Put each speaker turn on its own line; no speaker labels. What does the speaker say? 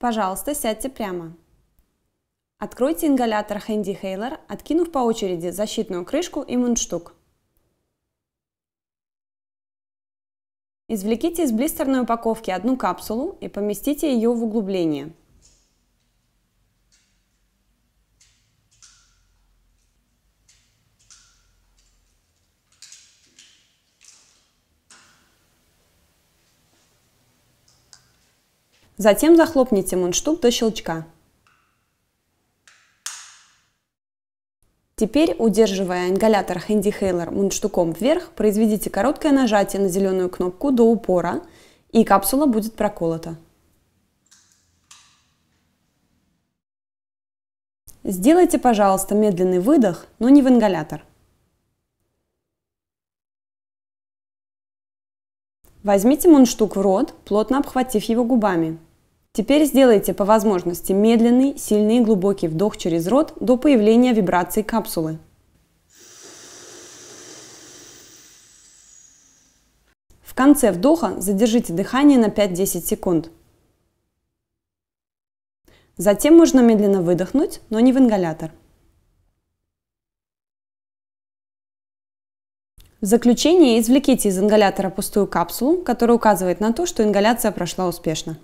Пожалуйста, сядьте прямо. Откройте ингалятор Handy Hailer, откинув по очереди защитную крышку и мундштук. Извлеките из блистерной упаковки одну капсулу и поместите ее в углубление. Затем захлопните мундштук до щелчка. Теперь, удерживая ингалятор Handy Hailer мундштуком вверх, произведите короткое нажатие на зеленую кнопку до упора, и капсула будет проколота. Сделайте, пожалуйста, медленный выдох, но не в ингалятор. Возьмите мундштук в рот, плотно обхватив его губами. Теперь сделайте по возможности медленный, сильный и глубокий вдох через рот до появления вибрации капсулы. В конце вдоха задержите дыхание на 5-10 секунд. Затем можно медленно выдохнуть, но не в ингалятор. В заключение извлеките из ингалятора пустую капсулу, которая указывает на то, что ингаляция прошла успешно.